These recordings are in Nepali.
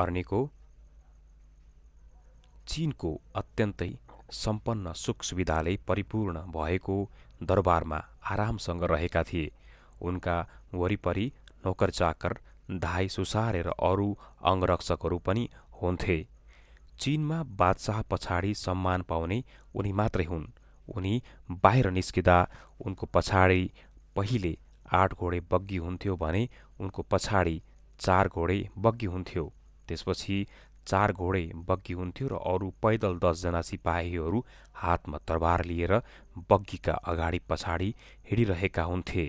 अर्नीको चिनको अत्यन्तै सम्पन्न सुख सुविधाले परिपूर्ण भएको दरबारमा आरामसँग रहेका थिए उनका वरिपरि नोकर नोकरचाकर धाई सुसारेर अरू अङ्गरक्षकहरू पनि हुन्थे चिनमा बादशाह पछाडि सम्मान पाउने उनी मात्रै हुन् उनी बाहिर निस्किँदा उनको पछाडि पहिले आठ घोडे बग्गी हुन्थ्यो भने उनको पछाडि चार घोडे बग्गी हुन्थ्यो त्यसपछि चार घोडे बग्गी हुन्थ्यो र अरू पैदल दसजना सिपाहीहरू हातमा तरबार लिएर बग्गीका अगाडि पछाडि हिँडिरहेका हुन्थे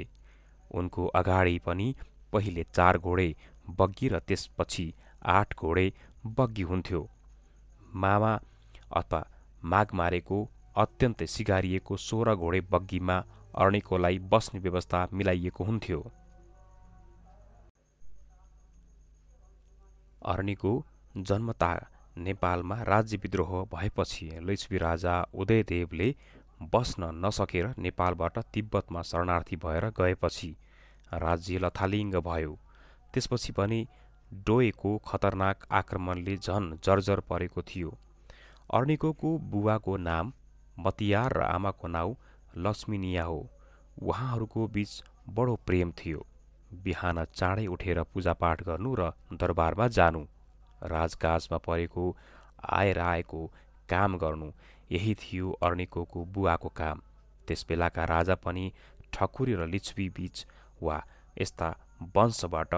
उनको अगाडि पनि पहिले चार घोडे बग्गी र त्यसपछि आठ घोडे बग्गी हुन्थ्यो मामा अथवा माघ मारेको अत्यन्तै सिगारिएको सोह्र घोडे बग्गीमा अर्णिकोलाई बस्ने व्यवस्था मिलाइएको हुन्थ्यो अर्नीको जन्मता नेपालमा राज्य विद्रोह भएपछि लैस्वी राजा उदयदेवले बस्न नसकेर नेपालबाट तिब्बतमा शरणार्थी भएर गएपछि राज्य लथालिङ्ग भयो त्यसपछि पनि डोएको खतरनाक आक्रमणले झन् जर्जर परेको थियो अर्णिको बुवाको नाम मतियार र आमाको नाउँ लक्ष्मीनिया हो उहाँहरूको बीच बडो प्रेम थियो बिहान चाँडै उठेर पूजापाठ गर्नु र दरबारमा जानु राजकाजमा परेको आएर आएको काम गर्नु यही थियो अर्णिकोको बुवाको काम त्यसबेलाका राजा पनि ठकुरी र लिच्छवी बीच वा यस्ता वंशबाट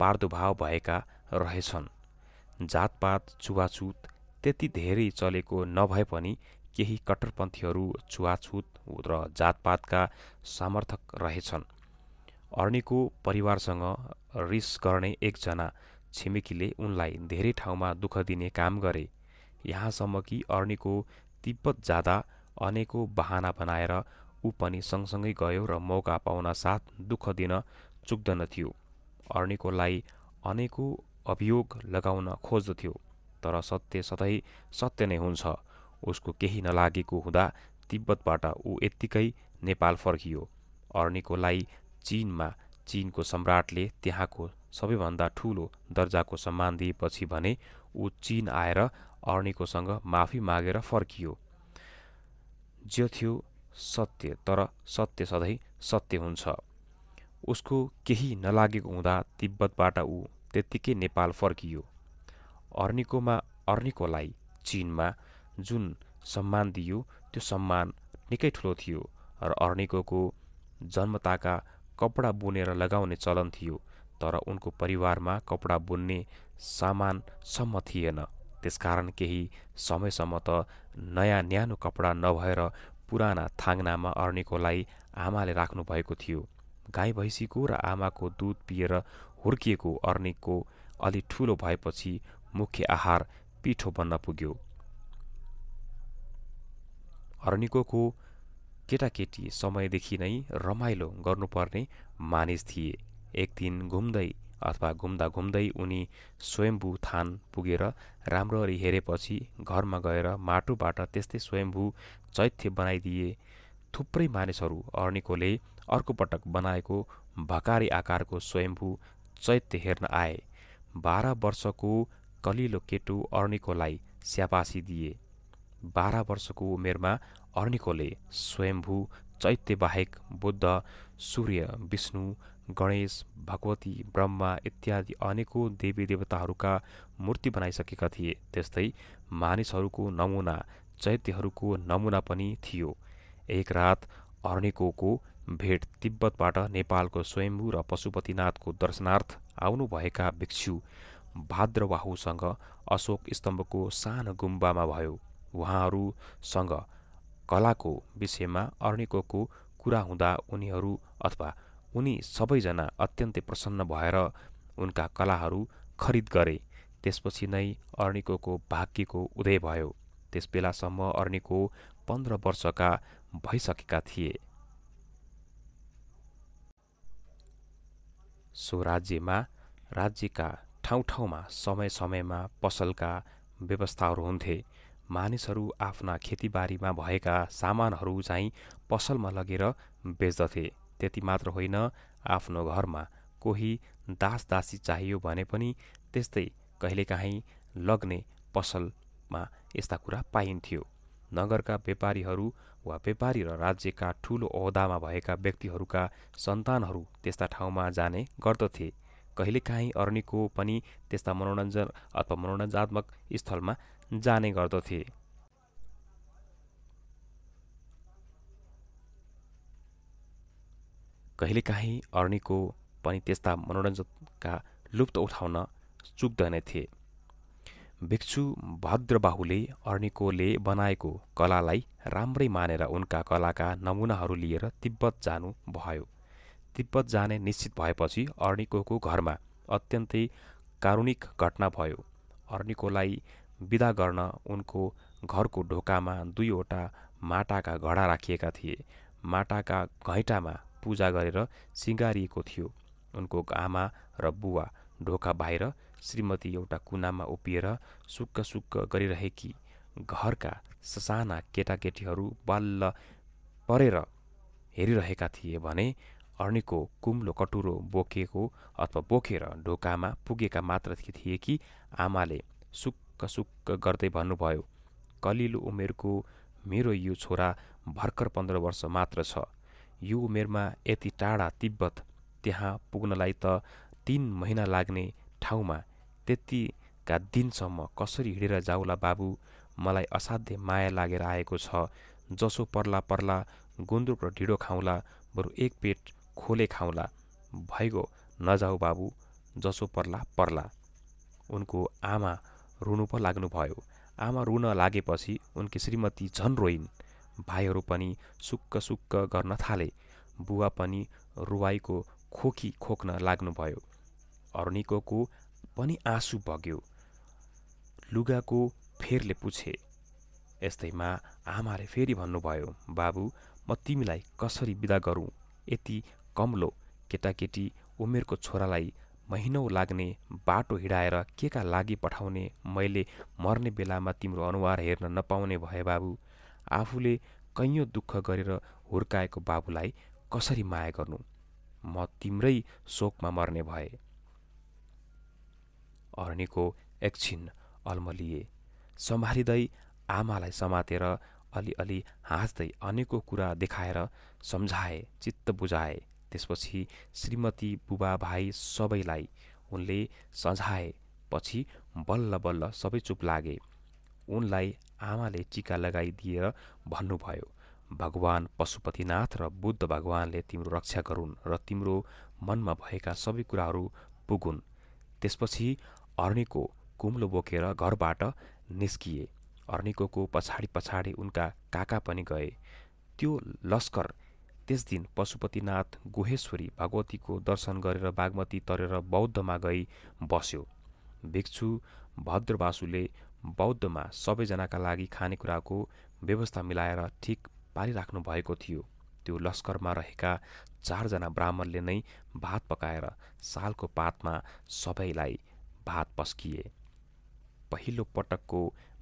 पार्दुभाव भएका रहेछन् जातपात छुवाछुत त्यति धेरै चलेको नभए पनि केही कट्टरपन्थीहरू छुवाछुत र जातपातका समर्थक रहेछन् अर्नीको परिवारसँग रिस गर्ने एकजना छिमेकीले उनलाई धेरै ठाउँमा दुःख दिने काम गरे यहाँसम्म कि अर्नीको तिब्बत जाँदा अनेको बहाना बनाएर ऊ पनि सँगसँगै गयो र मौका पाउन साथ दुःख दिन चुक्दैन थियो अर्निकोलाई अनेको अभियोग लगाउन खोज्दथ्यो तर सत्य सधैँ सत्य नै हुन्छ उसको केही नलागेको हुँदा तिब्बतबाट ऊ यत्तिकै नेपाल फर्कियो अर्निकोलाई चिनमा चिनको सम्राटले त्यहाँको सबैभन्दा ठुलो दर्जाको सम्मान दिएपछि भने ऊ चिन आएर अर्णिकोसँग माफी मागेर फर्कियो जो थियो सत्य तर सत्य सधैँ सत्य हुन्छ उसको केही नलागेको हुँदा तिब्बतबाट ऊ त्यत्तिकै नेपाल फर्कियो अर्निकोमा अर्निकोलाई चिनमा जुन सम्मान दियो त्यो सम्मान निकै ठुलो थियो र अर्निको जन्मताका कपडा बुनेर लगाउने चलन थियो तर उनको परिवारमा कपडा बुन्ने सामानसम्म थिएन त्यसकारण केही समयसम्म त नयाँ न्यानो कपडा नभएर पुराना थाङ्नामा अर्नेकोलाई आमाले राख्नुभएको थियो गाई भैँसीको र आमाको दुध पिएर हुर्किएको अर्नेको अलि ठुलो भएपछि मुख्य आहार पिठो बन्न पुग्यो अर्निकोको केटाकेटी समयदेखि नै रमाइलो गर्नुपर्ने मानिस थिए एक दिन घुम्दै अथवा घुम्दा घुम्दै उनी स्वयम्भू थान पुगेर राम्ररी हेरेपछि घरमा गएर माटोबाट त्यस्तै स्वयम्भू चैत्य बनाइदिए थुप्रै मानिसहरू अर्णिकोले अर्को पटक बनाएको भकारी आकारको स्वयम्भू चैत्य हेर्न आए बाह्र वर्षको कलिलो केटु अर्णिकोलाई स्यापासी दिए बाह्र वर्षको उमेरमा अर्निकोले स्वयम्भू बाहेक बुद्ध सूर्य विष्णु गणेश भगवती ब्रह्मा इत्यादि अनेकौँ देवी देवताहरूका मूर्ति बनाइसकेका थिए त्यस्तै मानिसहरूको नमुना चैत्यहरूको नमुना पनि थियो एक रात अर्णिको भेट तिब्बतबाट नेपालको स्वयम्भू र पशुपतिनाथको दर्शनार्थ आउनुभएका भिक्षु भाद्रवाहुसँग अशोक स्तम्भको सानो गुम्बामा भयो उहाँहरूसँग कलाको विषयमा अर्निकोको कुरा हुँदा उनीहरू अथवा उनी सबैजना अत्यन्तै प्रसन्न भएर उनका कलाहरू खरिद गरे त्यसपछि नै अर्निकोको भाग्यको उदय भयो त्यस बेलासम्म अर्निको पन्ध्र वर्षका भइसकेका थिए सो राज्यमा राज्यका ठाउँ ठाउँमा समय समयमा पसलका व्यवस्थाहरू हुन्थे मानिसहरू आफ्ना खेतीबारीमा भएका सामानहरू चाहिँ पसलमा लगेर बेच्दथे त्यति मात्र होइन आफ्नो घरमा कोही दास दासी चाहियो भने पनि त्यस्तै कहिलेकाहीँ लग्ने पसलमा यस्ता कुरा पाइन्थ्यो नगरका व्यापारीहरू वा व्यापारी र राज्यका ठुलो ओहदामा भएका व्यक्तिहरूका सन्तानहरू त्यस्ता ठाउँमा जाने गर्दथे कहिलेकाहीँ अर्नीको पनि त्यस्ता मनोरञ्जन अथवा मनोरञ्जनात्मक स्थलमा जाने गर्दथे कहिलेकाहीँ अर्णीको पनि त्यस्ता मनोरञ्जनका लुप्त उठाउन चुक्दैनथे भिक्षु भद्रबाहुले अर्णिकोले बनाएको कलालाई राम्रै मानेर उनका कलाका नमुनाहरू लिएर तिब्बत जानु भयो तिब्बत जाने निश्चित भएपछि अर्णिको घरमा अत्यन्तै कारुणिक घटना भयो अर्णिकोलाई विदा गर्न उनको घरको ढोकामा दुईवटा माटाका घडा राखिएका थिए माटाका घैँटामा पूजा गरेर सिँगारिएको थियो उनको आमा र बुवा ढोका बाहिर श्रीमती एउटा कुनामा उभिएर सुक्क सुक्क गरिरहेकी घरका ससाना केटाकेटीहरू बल्ल परेर हेरिरहेका थिए भने अर्णीको कुम्लो कटुरो बोकेको अथवा बोकेर ढोकामा पुगेका मात्र थिए कि आमाले सुक् कसुक्क गर्दै भन्नुभयो कलिलो उमेरको मेरो यो छोरा भर्खर पन्ध्र वर्ष मात्र छ यो उमेरमा यति टाढा तिब्बत त्यहाँ पुग्नलाई त तिन महिना लाग्ने ठाउँमा त्यतिका दिनसम्म कसरी हिँडेर जाउला बाबु मलाई असाध्य माया लागेर आएको छ जसो पर्ला पर्ला गुन्द्रुक र ढिँडो खाउँला बरु एक पेट खोले खाउँला भइगो नजाऊ बाबु जसो पर्ला पर्ला उनको आमा रुनु पो लाग्नुभयो आमा रुन लागेपछि उनकी श्रीमती झन रोइन् भाइहरू पनि सुक्क सुक्क गर्न थाले बुवा पनि रुवाईको खोकी खोक्न लाग्नुभयो अर्निकोको पनि आँसु बग्यो लुगाको फेरले पुछे यस्तैमा आमाले फेरि भन्नुभयो बाबु म तिमीलाई कसरी बिदा गरौँ यति कमलो केटाकेटी उमेरको छोरालाई महिनौ लाग्ने बाटो हिँडाएर का लागि पठाउने मैले मर्ने बेलामा तिम्रो अनुहार हेर्न नपाउने भए बाबु आफूले कैयौँ दुःख गरेर हुर्काएको बाबुलाई कसरी माया गर्नु म तिम्रै शोकमा मर्ने भए अर्णीको एकछिन अल्मलिए सम्हारिँदै आमालाई समातेर अलिअलि हाँस्दै अनेको कुरा देखाएर सम्झाए चित्त बुझाए त्यसपछि श्रीमती बुबा भाइ सबैलाई उनले सझाए पछि बल्ल बल्ल सबै चुप लागे उनलाई आमाले टिका लगाइदिएर भन्नुभयो भगवान् पशुपतिनाथ र बुद्ध भगवानले तिम्रो रक्षा गरून् र तिम्रो मनमा भएका सबै कुराहरू पुगुन् त्यसपछि अर्निको कुम्लो बोकेर घरबाट निस्किए अर्निको पछाडि पछाडि उनका काका पनि गए त्यो लस्कर त्यस दिन पशुपतिनाथ गुहेश्वरी भगवतीको दर्शन गरेर बागमती तरेर बौद्धमा गई बस्यो भिक्षु भद्रवासुले बौद्धमा सबैजनाका लागि खानेकुराको व्यवस्था मिलाएर ठिक पारिराख्नु भएको थियो त्यो लस्करमा रहेका चारजना ब्राह्मणले नै भात पकाएर सालको पातमा सबैलाई भात पस्किए पहिलो पटकको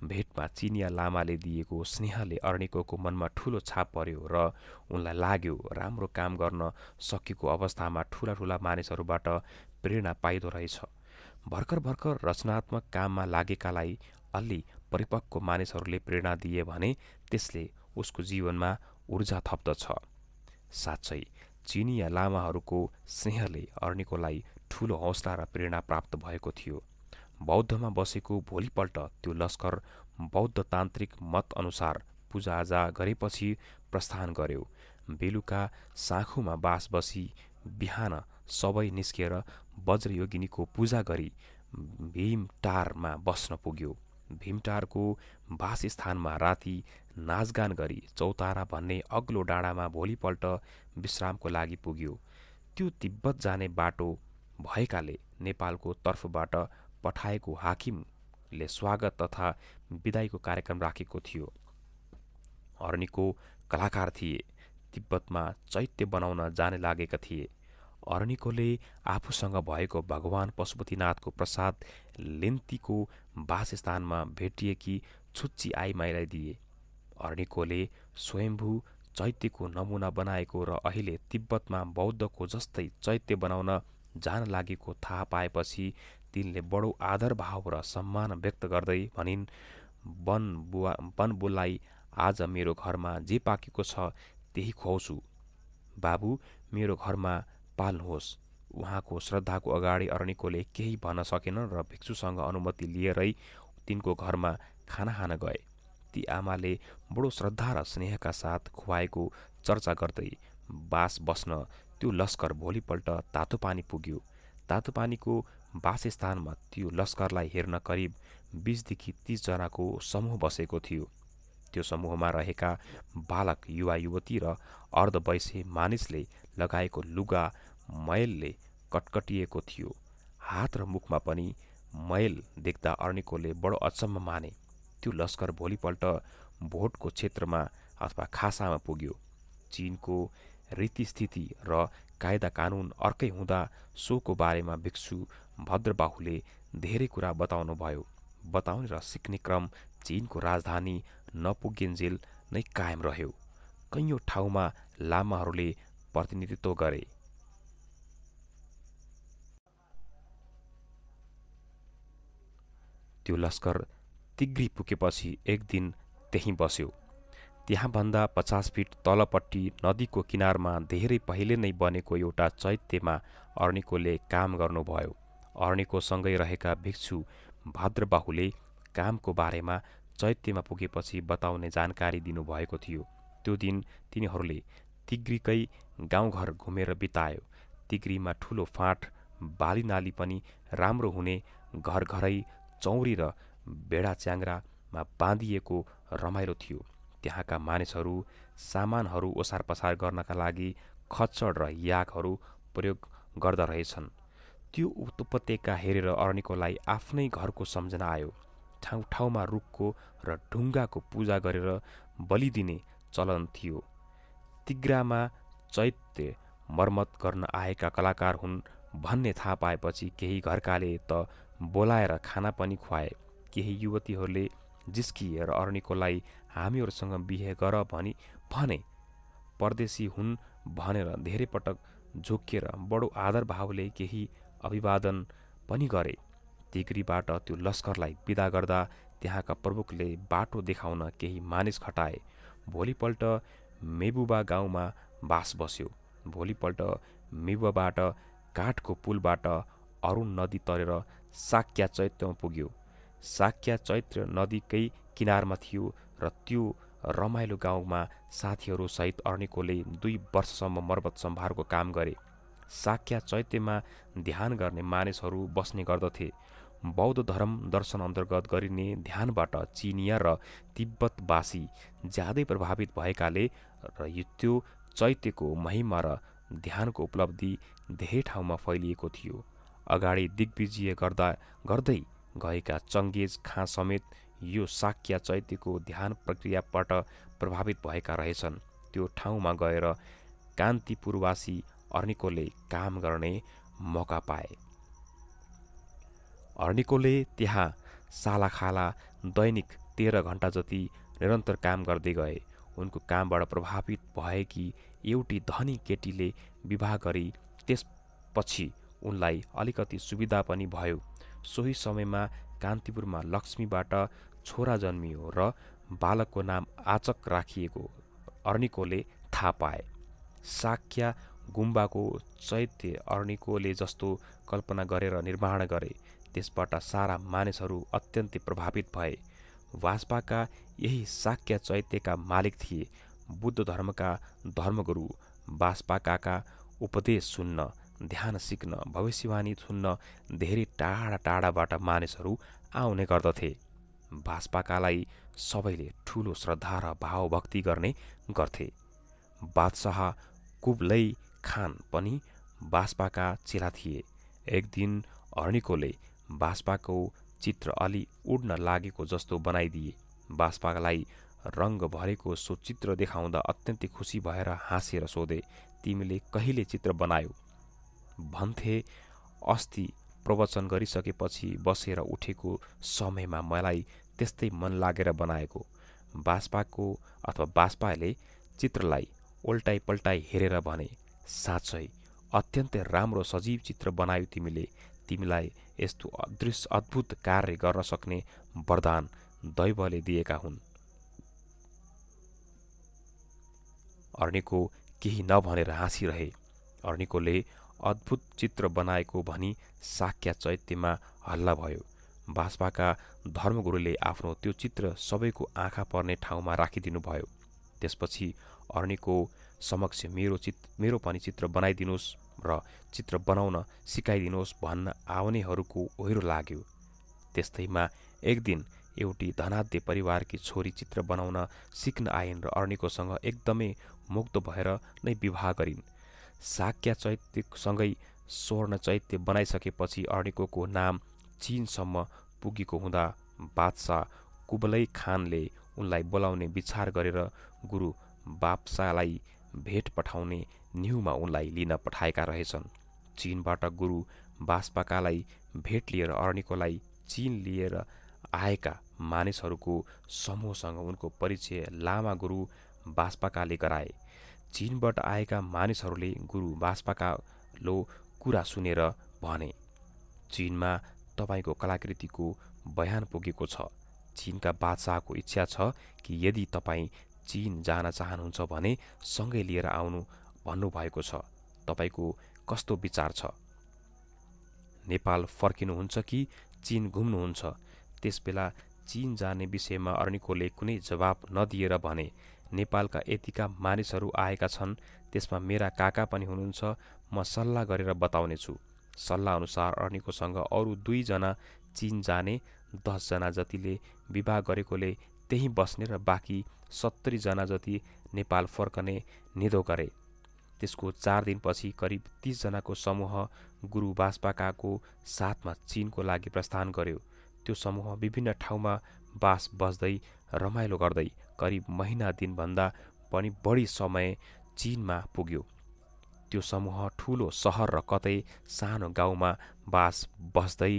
भेटमा चिनिया लामाले दिएको स्नेहले अर्णिकोको मनमा ठुलो छाप पर्यो र उनलाई लाग्यो राम्रो काम गर्न सकेको अवस्थामा ठुला ठुला मानिसहरूबाट प्रेरणा पाइदो रहेछ भर्खर भर्खर रचनात्मक काममा लागेकालाई अलि परिपक्व मानिसहरूले प्रेरणा दिए भने त्यसले उसको जीवनमा ऊर्जा थप्दछ साँच्चै चिनिया लामाहरूको स्नेहले अर्णिकोलाई ठुलो हौसला र प्रेरणा प्राप्त भएको थियो बौद्धमा बसेको भोलिपल्ट त्यो लस्कर बौद्ध बौद्धतान्त्रिक अनुसार पूजाआजा गरेपछि प्रस्थान गर्यो बेलुका साँखुमा बास बसी बिहान सबै निस्किएर वज्रयोगिनीको पूजा गरी भीमटारमा बस्न पुग्यो भीमटारको वासस्थानमा राति नाचगान गरी चौतारा भन्ने अग्लो डाँडामा भोलिपल्ट विश्रामको लागि पुग्यो त्यो तिब्बत जाने बाटो भएकाले नेपालको तर्फबाट पठाएको हाकिमले स्वागत तथा विदाईको कार्यक्रम राखेको थियो अर्णिको कलाकार थिए तिब्बतमा चैत्य बनाउन जाने लागेका थिए अर्णिकोले आफूसँग भएको भगवान पशुपतिनाथको प्रसाद लेन्तीको वासस्थानमा भेटिएकी छुच्ची आइमाईलाई दिए अर्णिकोले स्वयम्भू चैत्यको नमुना बनाएको र अहिले तिब्बतमा बौद्धको जस्तै चैत्य बनाउन जान लागेको थाहा पाएपछि तिनले बडो आदर भाव र सम्मान व्यक्त गर्दै भनिन् वन बुवा वनबुलाई आज मेरो घरमा जे पाकेको छ त्यही खुवाउँछु बाबु मेरो घरमा पाल्नुहोस् उहाँको श्रद्धाको अगाडि अर्णिकोले केही भन्न सकेन र भिक्षुसँग अनुमति लिएरै तिनको घरमा खाना खान गए ती आमाले बडो श्रद्धा र स्नेहका साथ खुवाएको चर्चा गर्दै बास बस्न त्यो लस्कर भोलिपल्ट तातो पानी पुग्यो तातो पानीको वासस्थानमा त्यो लस्करलाई हेर्न करिब बिसदेखि तिसजनाको समूह बसेको थियो त्यो समूहमा रहेका बालक युवा युवती र अर्धवयसे मानिसले लगाएको लुगा मैलले कटकटिएको थियो हात र मुखमा पनि मैल देख्दा अर्निकोले बडो अचम्म माने त्यो लस्कर भोलिपल्ट भोटको क्षेत्रमा अथवा खासामा पुग्यो चिनको रीतिस्थिति र कायदा कानुन अर्कै हुँदा सोको बारेमा भिक्षु भद्रबाहुले धेरै कुरा बताउनुभयो बताउने र सिक्ने क्रम चिनको राजधानी नपुगेन्जेल नै कायम रह्यो कैयौँ ठाउँमा लामाहरूले प्रतिनिधित्व गरे त्यो लस्कर तिग्री पुगेपछि एक दिन त्यहीँ बस्यो त्यहाँभन्दा पचास फिट तलपट्टि नदीको किनारमा धेरै पहिले नै बनेको एउटा चैत्यमा अर्निकोले काम गर्नुभयो अर्णीको सँगै रहेका भिक्षु भद्रबाहुले कामको बारेमा चैत्यमा पुगेपछि बताउने जानकारी दिनुभएको थियो त्यो दिन तिनीहरूले तिग्रीकै गाउँघर घुमेर बितायो तिग्रीमा ठुलो फाँट बाली नाली पनि राम्रो हुने घर घरै चौरी र भेडा च्याङ्रामा बाँधिएको रमाइलो थियो त्यहाँका मानिसहरू सामानहरू ओसार पसार गर्नका लागि खच्चड र यागहरू प्रयोग गर्दोरहेछन् त्यो उपत्यका हेरेर अरनिकोलाई आफ्नै घरको सम्झना आयो ठाउँ ठाउँमा रुखको र ढुङ्गाको पूजा गरेर बलिदिने चलन थियो तिग्रामा चैत्य मर्मत गर्न आएका कलाकार हुन् भन्ने थाहा पाएपछि केही घरकाले त बोलाएर खाना पनि खुवाए केही युवतीहरूले र अर्निकोलाई हामीहरूसँग बिहे गर भनी भने परदेशी हुन् भनेर धेरै पटक झोकिएर बडो आदर भावले केही अभिवादन पनि गरे तिग्रीबाट त्यो लस्करलाई विदा गर्दा त्यहाँका प्रमुखले बाटो देखाउन केही मानिस खटाए भोलिपल्ट मेबुबा गाउँमा बास बस्यो भोलिपल्ट मेबुबाबाट काठको पुलबाट अरुण नदी तरेर साक्या चैत्रमा पुग्यो साक्या चैत्र नदीकै किनारमा थियो र त्यो रमाइलो गाउँमा साथीहरूसहित अर्णिकोले दुई वर्षसम्म मर्मत सम्भारको काम गरे साक्या चैत्यमा ध्यान गर्ने मानिसहरू बस्ने गर्दथे बौद्ध धर्म दर्शन अन्तर्गत गरिने ध्यानबाट चिनिया र तिब्बतवासी ज्यादै प्रभावित भएकाले र त्यो चैत्यको महिमा र ध्यानको उपलब्धि धेरै ठाउँमा फैलिएको थियो अगाडि दिग्विजय गर्दा गर्दै गएका चङ्गेज खाँ समेत यो साक्य चैत्यको ध्यान प्रक्रियाबाट प्रभावित भएका रहेछन् त्यो ठाउँमा गएर कान्तिपुरवासी अर्निकोले काम गर्ने मौका पाए अर्निकोले त्यहाँ सालाखाला दैनिक तेह्र घन्टा जति निरन्तर काम गर्दै गए उनको कामबाट प्रभावित भए कि एउटी धनी केटीले विवाह गरी त्यसपछि उनलाई अलिकति सुविधा पनि भयो सोही समयमा कान्तिपुरमा लक्ष्मीबाट छोरा जन्मियो र बालकको नाम आचक राखिएको अर्निकोले थाहा पाए साख्या गुम्बाको चैत्य अर्णिकोले जस्तो कल्पना गरेर निर्माण गरे त्यसबाट सारा मानिसहरू अत्यन्तै प्रभावित भए वाजपाका यही शाक्य चैत्यका मालिक थिए बुद्ध धर्मका धर्मगुरु बाजपाका उपदेश सुन्न ध्यान सिक्न भविष्यवाणी सुन्न धेरै टाढा टाढाबाट मानिसहरू आउने गर्दथे बास्पाकालाई सबैले ठुलो श्रद्धा र भावभक्ति गर्ने गर्थे बादशाह कुब्लै खान पनि बास्पाका चेला थिए एक दिन हर्णिकोले बास्पाको चित्र अलि उड्न लागेको जस्तो बनाइदिए बास्पालाई रङ्ग भरेको सो चित्र देखाउँदा अत्यन्तै खुसी भएर हाँसेर सोधे तिमीले कहिले चित्र बनायो भन्थे अस्ति प्रवचन गरिसकेपछि बसेर उठेको समयमा मलाई त्यस्तै मन लागेर बनाएको बास्पाको अथवा बास्पाले चित्रलाई ओल्टाइपल्टाइ हेरेर भने साँच्चै अत्यन्तै राम्रो सजीव चित्र बनायो तिमीले तिमीलाई यस्तो अदृश्य अद्भुत कार्य गर्न सक्ने वरदान दैवले दिएका हुन् अर्णिको केही नभनेर हाँसिरहे अर्णिकोले अद्भुत चित्र बनाएको भनी साक्या चैत्यमा हल्ला भयो बासपाका धर्मगुरुले आफ्नो त्यो चित्र सबैको आँखा पर्ने ठाउँमा राखिदिनु भयो त्यसपछि अर्णिको समक्ष मेरो चित मेरो पनि चित्र बनाइदिनुहोस् र चित्र बनाउन सिकाइदिनुहोस् भन्न आउनेहरूको ओहिरो लाग्यो त्यस्तैमा एक दिन एउटी धनाध्य परिवारकी छोरी चित्र बनाउन सिक्न आइन् र अर्णिकोसँग एकदमै मुक्त भएर नै विवाह गरिन् साक्या चैत्यसँगै स्वर्ण चैत्य बनाइसकेपछि अर्णिकोको नाम चिनसम्म पुगेको हुँदा बादशाह कुबलै खानले उनलाई बोलाउने विचार गरेर गुरु बाप्सालाई भेट पठाउने न्युमा उनलाई लिन पठाएका रहेछन् चिनबाट गुरु बास्पाकालाई भेट लिएर अर्णीकोलाई चिन लिएर आएका मानिसहरूको समूहसँग उनको परिचय लामा गुरु बास्पाकाले गराए चिनबाट आएका मानिसहरूले गुरु बास्पाकालो कुरा सुनेर भने चिनमा तपाईँको कलाकृतिको बयान पुगेको छ चिनका बादशाहको इच्छा छ कि यदि तपाईँ चिन जान चाहनुहुन्छ भने सँगै लिएर आउनु भन्नुभएको छ तपाईँको कस्तो विचार छ नेपाल फर्किनुहुन्छ कि चिन घुम्नुहुन्छ त्यसबेला चिन जाने विषयमा अर्निकोले कुनै जवाब नदिएर भने नेपालका यतिका मानिसहरू आएका छन् त्यसमा मेरा काका पनि हुनुहुन्छ म सल्लाह गरेर बताउनेछु सल्लाहअनुसार अर्निकोसँग अरू दुईजना चिन जाने दसजना जतिले विवाह गरेकोले त्यहीँ बस्ने र बाँकी सत्तरीजना जति नेपाल फर्कने निधो गरे त्यसको चार दिनपछि करिब तिसजनाको समूह गुरु बासपाकाको साथमा चिनको लागि प्रस्थान गर्यो त्यो समूह विभिन्न ठाउँमा बास बस्दै रमाइलो गर्दै करिब महिना दिनभन्दा पनि बढी समय चिनमा पुग्यो त्यो समूह ठुलो सहर र कतै सानो गाउँमा बास बस्दै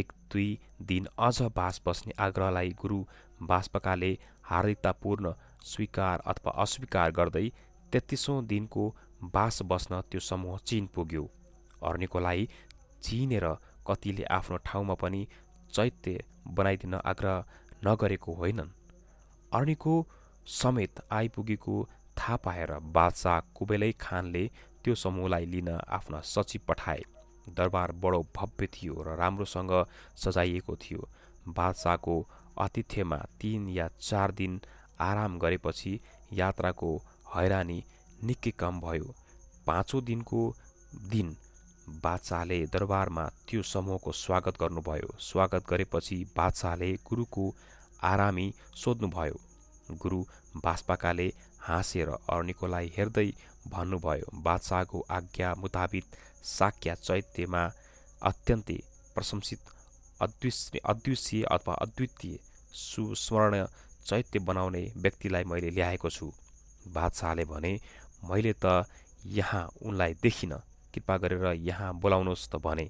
एक दुई दिन अझ बास बस्ने आग्रहलाई गुरु बाष्पकाले हार्दिकतापूर्ण स्वीकार अथवा अस्वीकार गर्दै तेत्तिसौँ दिनको बास बस्न त्यो समूह चिन पुग्यो अर्निकोलाई चिनेर कतिले आफ्नो ठाउँमा पनि चैत्य बनाइदिन आग्रह नगरेको होइनन् अर्निको समेत आइपुगेको थाहा पाएर बादशाह कुबेलै खानले त्यो समूहलाई लिन आफ्ना सचिव पठाए दरबार बडो भव्य थियो र राम्रोसँग सजाइएको थियो बादशाहको आतिथ्यमा तिन या चार दिन आराम गरेपछि यात्राको हैरानी निकै कम भयो पाँचौँ दिनको दिन बादशाहले दरबारमा त्यो समूहको स्वागत गर्नुभयो स्वागत गरेपछि बादशाहले गुरुको आरामी सोध्नुभयो गुरु बास्पाकाले हाँसेर अर्निकोलाई हेर्दै भन्नुभयो बादशाहको आज्ञा मुताबिक साक्या चैत्यमा अत्यन्तै प्रशंसित अद्वि अद्वितीय अथवा अद्वितीय सुस्मरण चैत्य बनाउने व्यक्तिलाई मैले ल्याएको छु बादशाहले भने मैले त यहाँ उनलाई देखिनँ कृपा गरेर यहाँ बोलाउनुहोस् त भने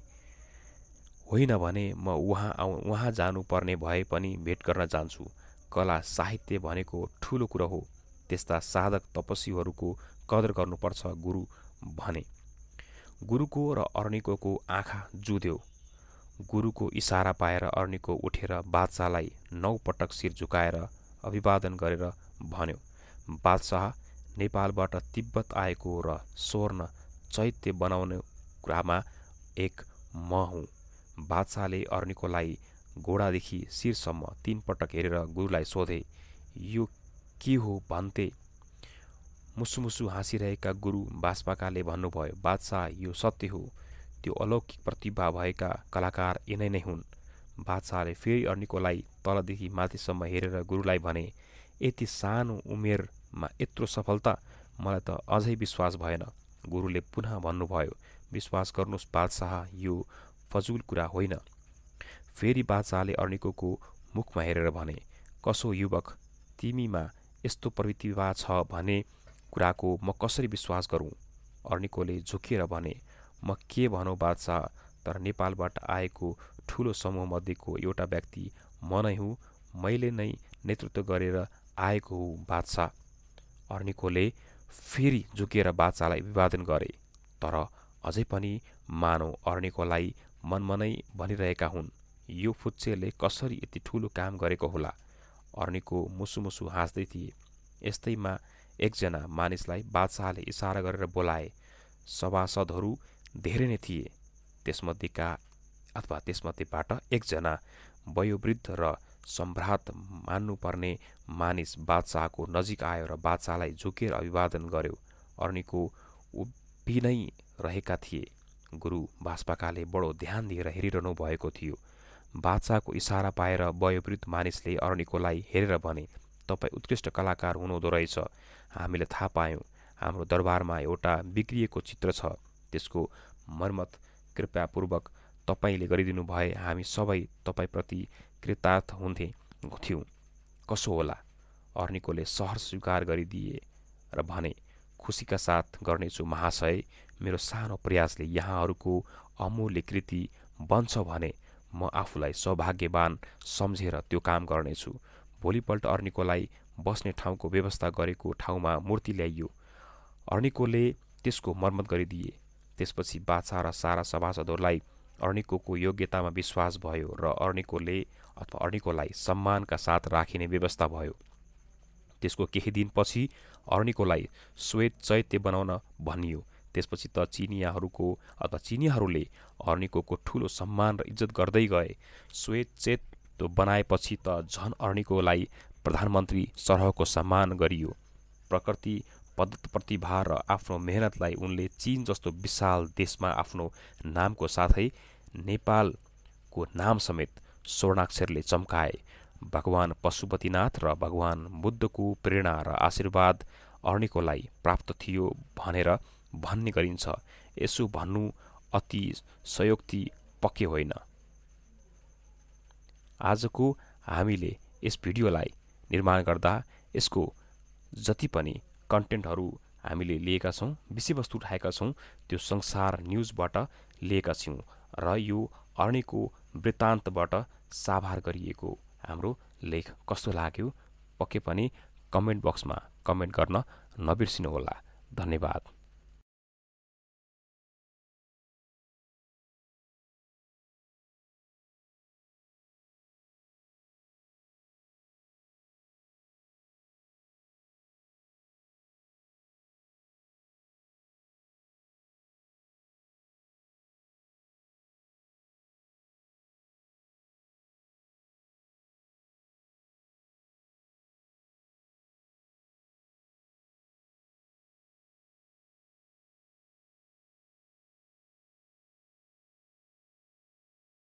होइन भने म उहाँ आउ उहाँ जानुपर्ने भए पनि भेट गर्न जान्छु कला साहित्य भनेको ठुलो कुरो हो त्यस्ता साधक तपस्वीहरूको कदर गर्नुपर्छ गुरु भने गुरुको र अर्णिको आँखा जुध्यो गुरुको इसारा पाएर अर्निको उठेर बादशाहलाई नौ पटक शिर झुकाएर अभिवादन गरेर भन्यो बादशाह नेपालबाट तिब्बत आएको र स्वर्ण चैत्य बनाउने कुरामा एक म हुँ बादशाहले अर्निकोलाई घोडादेखि शिरसम्म तिन पटक हेरेर गुरुलाई सोधे यो के हो भन्थे मुसुमुसु हाँसिरहेका गुरु बास्पाकाले भन्नुभयो बादशाह यो सत्य हो त्यो अलौकिक प्रतिभा भएका कलाकार यिनै नै हुन् बादशाहले फेरि अर्निकोलाई तलदेखि माथिसम्म हेरेर गुरुलाई भने यति सानो उमेरमा यत्रो सफलता मलाई त अझै विश्वास भएन गुरुले पुनः भन्नुभयो विश्वास गर्नुहोस् बादशाह यो फजुल कुरा होइन फेरि बादशाहले अर्निकोको मुखमा हेरेर भने कसो युवक तिमीमा यस्तो प्रतिभा छ भने कुराको म कसरी विश्वास गरौँ अर्निकोले झुकिएर भने म के भनौँ बादशाह तर नेपालबाट आएको ठुलो समूहमध्येको एउटा व्यक्ति म नै हुँ मैले नै नेतृत्व गरेर आएको हुँ बादशाह अर्निकोले फेरि झुकेर बादशाहलाई विवादन गरे तर अझै पनि मानौ अर्निकोलाई मनमनै भनिरहेका हुन् यो फुच्चेले कसरी यति ठुलो काम गरेको होला अर्निको मुसुमुसु हाँस्दै थिए यस्तैमा एकजना मानिसलाई बादशाहले इसारा गरेर बोलाए सभासदहरू धेरै नै थिए त्यसमध्येका अथवा त्यसमध्येबाट एकजना वयोवृद्ध र सम्भ्रात मान्नुपर्ने मानिस बादशाहको नजिक आयो र बादशाहलाई झुकेर अभिवादन गर्यो अर्नीको उभिनै रहेका थिए गुरु बास्पाकाले बडो ध्यान दिएर हेरिरहनु भएको थियो बादशाहको इसारा पाएर वयोवृद्ध मानिसले अर्णिकोलाई हेरेर भने तपाईँ उत्कृष्ट कलाकार हुनुहुँदो रहेछ हामीले थाहा पायौँ हाम्रो दरबारमा एउटा बिग्रिएको चित्र छ त्यसको मर्मत कृपयापूर्वक तपाईँले गरिदिनु भए हामी सबै तपाईँप्रति कृतार्थ हुन्थे थियौँ कसो होला अर्निकोले सहर स्वीकार गरिदिए र भने खुसीका साथ गर्नेछु महाशय मेरो सानो प्रयासले यहाँहरूको अमूल्य कृति बन्छ भने म आफूलाई सौभाग्यवान सम्झेर त्यो काम गर्नेछु भोलिपल्ट अर्निकोलाई बस्ने ठाउँको व्यवस्था गरेको ठाउँमा मूर्ति ल्याइयो अर्निकोले त्यसको मर्मत गरिदिए त्यसपछि बाछा र सारा सभासदहरूलाई अर्निकोको योग्यतामा विश्वास भयो र अर्णिकोले अथवा अर्निकोलाई सम्मानका साथ राखिने व्यवस्था भयो त्यसको केही दिनपछि अर्णिकोलाई श्वेत चैत्य बनाउन भनियो त्यसपछि त चिनियाहरूको अथवा चिनियाहरूले अर्निकोको ठुलो सम्मान र इज्जत गर्दै गए श्वेत त्यो बनाएपछि त झन अर्निकोलाई प्रधानमन्त्री सरहको सम्मान गरियो प्रकृति प्रतिभा र आफ्नो मेहनतलाई उनले चीन जस्तो विशाल देशमा आफ्नो नामको साथै नेपालको नाम समेत स्वर्णाक्षरले चम्काए भगवान पशुपतिनाथ र भगवान बुद्धको प्रेरणा र आशीर्वाद अर्णिकोलाई प्राप्त थियो भनेर भन्ने गरिन्छ यसो भन्नु अति सयोक्ति पक्के होइन आजको हामीले यस भिडियोलाई निर्माण गर्दा यसको जति पनि कन्टेन्टहरू हामीले लिएका छौँ विषयवस्तु उठाएका छौँ त्यो संसार न्युजबाट लिएका छौँ र यो अर्णीको वृत्तान्तबाट साभार गरिएको हाम्रो लेख कस्तो लाग्यो पक्कै पनि कमेन्ट बक्समा कमेन्ट गर्न नबिर्सिनुहोला धन्यवाद